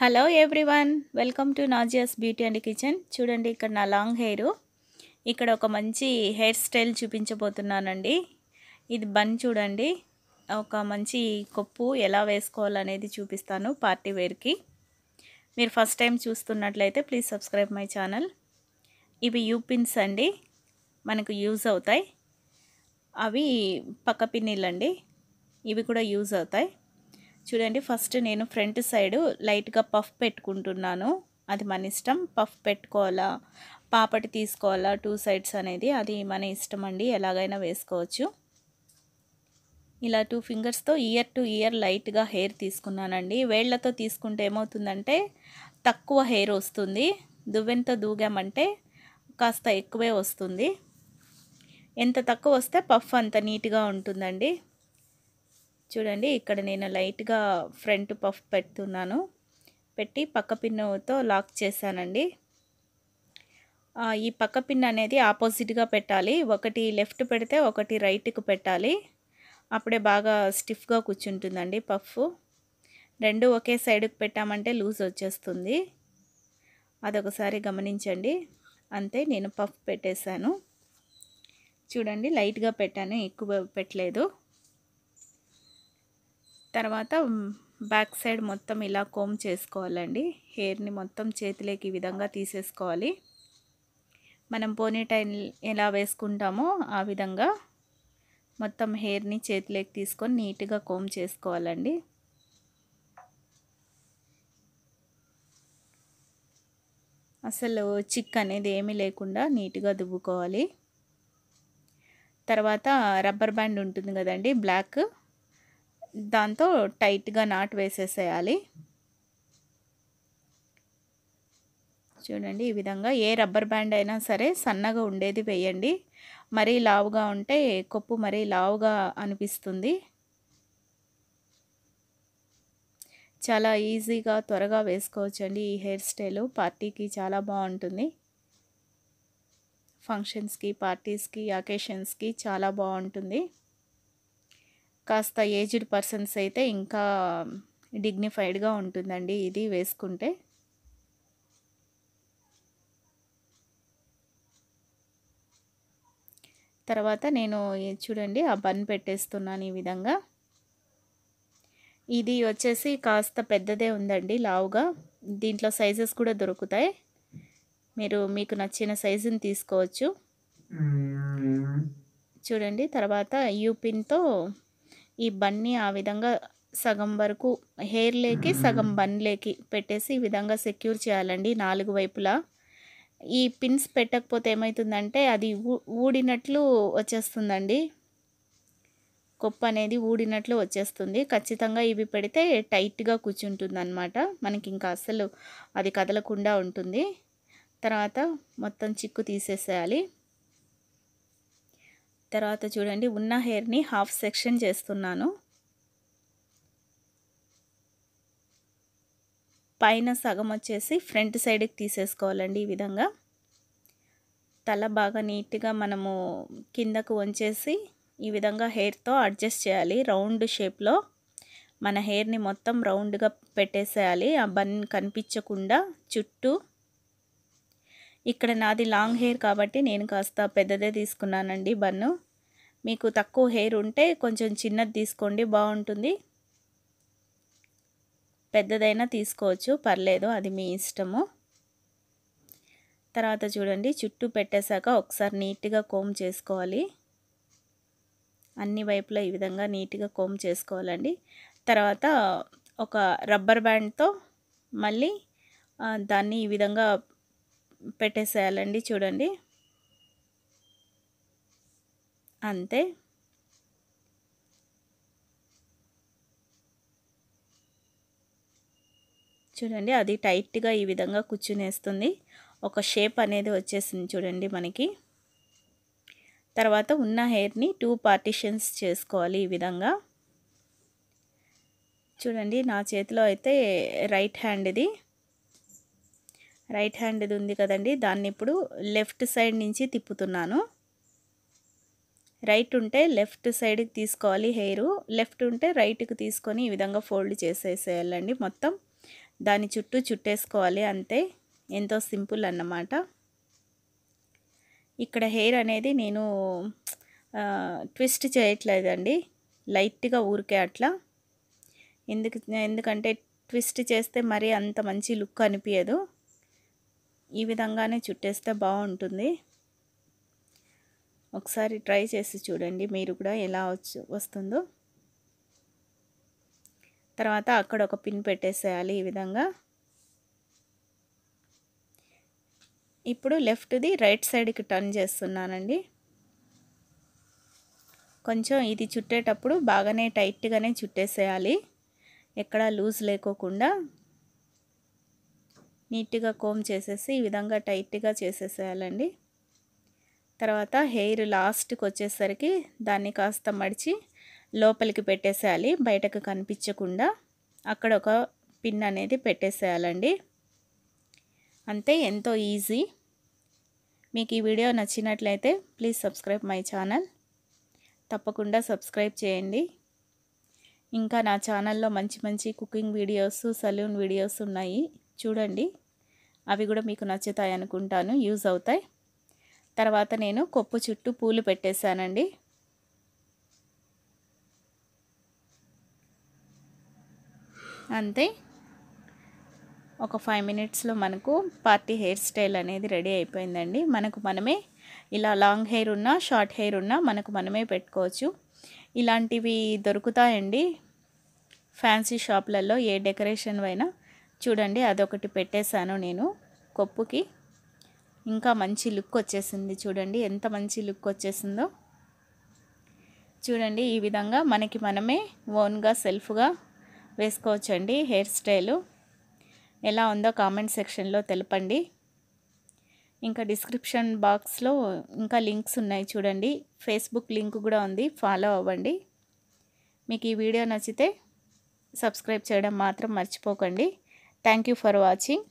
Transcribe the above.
hello everyone welcome to Nazia's beauty and kitchen చూడండి ఇక్కడ నా లాంగ్ హెయిర్ ఇక్కడ ఒక మంచి హెయిర్ స్టైల్ చూపించబోతున్నానండి ఇది బన్ చూడండి ఒక మంచి కొప్పు ఎలా వేసుకోవాలనేది చూపిస్తాను పార్టీ వేర్కి మీరు ఫస్ట్ టైం చూస్తున్నట్లయితే ప్లీజ్ సబ్స్క్రైబ్ మై ఛానల్ ఇవి యూపిన్స్ అండి మనకు యూజ్ అవుతాయి అవి పక్క పిన్నిళ్ళండి ఇవి కూడా యూజ్ అవుతాయి చూడండి ఫస్ట్ నేను ఫ్రంట్ సైడ్ లైట్గా పఫ్ పెట్టుకుంటున్నాను అది మన ఇష్టం పఫ్ పెట్టుకోవాలా పాపటి తీసుకోవాలా టూ సైడ్స్ అనేది అది మన ఇష్టం అండి ఎలాగైనా వేసుకోవచ్చు ఇలా టూ ఫింగర్స్తో ఇయర్ టు ఇయర్ లైట్గా హెయిర్ తీసుకున్నానండి వేళ్లతో తీసుకుంటే ఏమవుతుందంటే తక్కువ హెయిర్ వస్తుంది దువ్వెంతో దూగామంటే కాస్త ఎక్కువే వస్తుంది ఎంత తక్కువ వస్తే పఫ్ అంత నీట్గా ఉంటుందండి చూడండి ఇక్కడ నేను లైట్గా ఫ్రంట్ పఫ్ పెడుతున్నాను పెట్టి పక్క పిన్నుతో లాక్ చేశానండి ఈ పక్క పిన్ అనేది ఆపోజిట్గా పెట్టాలి ఒకటి లెఫ్ట్ పెడితే ఒకటి రైట్కి పెట్టాలి అప్పుడే బాగా స్టిఫ్గా కూర్చుంటుందండి పఫ్ రెండు ఒకే సైడ్కి పెట్టామంటే లూజ్ వచ్చేస్తుంది అదొకసారి గమనించండి అంతే నేను పఫ్ పెట్టేశాను చూడండి లైట్గా పెట్టాను ఎక్కువ పెట్టలేదు తర్వాత బ్యాక్ సైడ్ మొత్తం ఇలా కోమ్ చేసుకోవాలండి హెయిర్ని మొత్తం చేతిలోకి ఈ విధంగా తీసేసుకోవాలి మనం పోనీ టైల్ ఎలా వేసుకుంటామో ఆ విధంగా మొత్తం హెయిర్ని చేతిలోకి తీసుకొని నీట్గా కోమ్ చేసుకోవాలండి అసలు చిక్ అనేది ఏమీ లేకుండా నీట్గా దువ్వుకోవాలి తర్వాత రబ్బర్ బ్యాండ్ ఉంటుంది కదండి బ్లాక్ దాంతో టైట్గా నాట్ వేసేసేయాలి చూడండి ఈ విధంగా ఏ రబ్బర్ బ్యాండ్ అయినా సరే సన్నగా ఉండేది వేయండి మరీ లావుగా ఉంటే కొప్పు మరీ లావుగా అనిపిస్తుంది చాలా ఈజీగా త్వరగా వేసుకోవచ్చండి ఈ హెయిర్ స్టైలు పార్టీకి చాలా బాగుంటుంది ఫంక్షన్స్కి పార్టీస్కి అకేషన్స్కి చాలా బాగుంటుంది కాస్త ఏజ్డ్ పర్సన్స్ అయితే ఇంకా డిగ్నిఫైడ్గా ఉంటుందండి ఇది వేసుకుంటే తర్వాత నేను చూడండి ఆ బన్ పెట్టేస్తున్నాను ఈ విధంగా ఇది వచ్చేసి కాస్త పెద్దదే ఉందండి లావుగా దీంట్లో సైజెస్ కూడా దొరుకుతాయి మీరు మీకు నచ్చిన సైజుని తీసుకోవచ్చు చూడండి తర్వాత యూపిన్తో ఈ బన్ని ఆ విధంగా సగం వరకు హెయిర్ లేకి సగం బన్ లేకి పెట్టేసి ఈ విధంగా సెక్యూర్ చేయాలండి నాలుగు వైపులా ఈ పిన్స్ పెట్టకపోతే ఏమవుతుందంటే అది ఊడినట్లు వచ్చేస్తుందండి కొప్ప అనేది ఊడినట్లు వచ్చేస్తుంది ఖచ్చితంగా ఇవి పెడితే టైట్గా కూర్చుంటుంది అనమాట మనకి ఇంకా అసలు అది కదలకుండా ఉంటుంది తర్వాత మొత్తం చిక్కు తీసేసేయాలి తర్వాత చూడండి ఉన్న హెయిర్ని హాఫ్ సెక్షన్ చేస్తున్నాను పైన సగం వచ్చేసి ఫ్రంట్ సైడ్కి తీసేసుకోవాలండి ఈ విధంగా తల బాగా నీట్గా మనము కిందకు వంచేసి ఈ విధంగా హెయిర్తో అడ్జస్ట్ చేయాలి రౌండ్ షేప్లో మన హెయిర్ని మొత్తం రౌండ్గా పెట్టేసేయాలి ఆ బన్ కనిపించకుండా చుట్టూ ఇక్కడ నాది లాంగ్ హెయిర్ కాబట్టి నేను కాస్త పెద్దదే తీసుకున్నానండి బన్ను మీకు తక్కువ హెయిర్ ఉంటే కొంచెం చిన్నది తీసుకోండి బాగుంటుంది పెద్దదైనా తీసుకోవచ్చు పర్లేదు అది మీ ఇష్టము తర్వాత చూడండి చుట్టూ పెట్టేశాక ఒకసారి నీట్గా కోమ్ చేసుకోవాలి అన్ని వైపులా ఈ విధంగా నీట్గా కోమ్ చేసుకోవాలండి తర్వాత ఒక రబ్బర్ బ్యాండ్తో మళ్ళీ దాన్ని ఈ విధంగా పెట్టేసేయాలండి చూడండి అంతే చూడండి అది టైట్గా ఈ విధంగా కూర్చునేస్తుంది ఒక షేప్ అనేది వచ్చేసింది చూడండి మనకి తర్వాత ఉన్న హెయిర్ని టూ పార్టీషన్స్ చేసుకోవాలి ఈ విధంగా చూడండి నా చేతిలో అయితే రైట్ హ్యాండ్ది రైట్ హ్యాండ్ది ఉంది కదండి దాన్ని ఇప్పుడు లెఫ్ట్ సైడ్ నుంచి తిప్పుతున్నాను రైట్ ఉంటే లెఫ్ట్ సైడ్కి తీసుకోవాలి హెయిర్ లెఫ్ట్ ఉంటే రైట్కి తీసుకొని ఈ విధంగా ఫోల్డ్ చేసేసేయాలండి మొత్తం దాని చుట్టూ చుట్టేసుకోవాలి అంతే ఎంతో సింపుల్ అన్నమాట ఇక్కడ హెయిర్ అనేది నేను ట్విస్ట్ చేయట్లేదండి లైట్గా ఊరికే అట్లా ఎందుకు ఎందుకంటే ట్విస్ట్ చేస్తే మరీ అంత మంచి లుక్ అనిపించదు ఈ విధంగానే చుట్టేస్తే బాగుంటుంది ఒకసారి ట్రై చేసి చూడండి మీరు కూడా ఎలా వస్తుందో తర్వాత అక్కడ ఒక పిన్ పెట్టేసేయాలి ఈ విధంగా ఇప్పుడు లెఫ్ట్ది రైట్ సైడ్కి టర్న్ చేస్తున్నానండి కొంచెం ఇది చుట్టేటప్పుడు బాగానే టైట్గానే చుట్టేసేయాలి ఎక్కడా లూజ్ లేకోకుండా నీట్గా కోమ్ చేసేసి ఈ విధంగా టైట్గా చేసేసేయాలండి తర్వాత హెయిర్ లాస్ట్కి వచ్చేసరికి దాన్ని కాస్త మడిచి లోపలికి పెట్టేసేయాలి బయటకు కనిపించకుండా అక్కడ ఒక పిన్ అనేది పెట్టేసేయాలండి అంతే ఎంతో ఈజీ మీకు ఈ వీడియో నచ్చినట్లయితే ప్లీజ్ సబ్స్క్రైబ్ మై ఛానల్ తప్పకుండా సబ్స్క్రైబ్ చేయండి ఇంకా నా ఛానల్లో మంచి మంచి కుకింగ్ వీడియోస్ సలూన్ వీడియోస్ ఉన్నాయి చూడండి అవి కూడా మీకు నచ్చుతాయి అనుకుంటాను యూజ్ అవుతాయి తర్వాత నేను కొప్పు చుట్టూ పూలు పెట్టేశానండి అంతే ఒక ఫైవ్ మినిట్స్లో మనకు పార్టీ హెయిర్ స్టైల్ అనేది రెడీ అయిపోయిందండి మనకు మనమే ఇలా లాంగ్ హెయిర్ ఉన్నా షార్ట్ హెయిర్ ఉన్నా మనకు మనమే పెట్టుకోవచ్చు ఇలాంటివి దొరుకుతాయండి ఫ్యాన్సీ షాప్లలో ఏ డెకరేషన్ అయినా చూడండి అదొకటి పెట్టేశాను నేను కొప్పుకి ఇంకా మంచి లుక్ వచ్చేసింది చూడండి ఎంత మంచి లుక్ వచ్చేసిందో చూడండి ఈ విధంగా మనకి మనమే ఓన్గా సెల్ఫ్గా వేసుకోవచ్చండి హెయిర్ స్టైలు ఎలా ఉందో కామెంట్ సెక్షన్లో తెలపండి ఇంకా డిస్క్రిప్షన్ బాక్స్లో ఇంకా లింక్స్ ఉన్నాయి చూడండి ఫేస్బుక్ లింక్ కూడా ఉంది ఫాలో అవ్వండి మీకు ఈ వీడియో నచ్చితే సబ్స్క్రైబ్ చేయడం మాత్రం మర్చిపోకండి థ్యాంక్ యూ ఫర్ వాచింగ్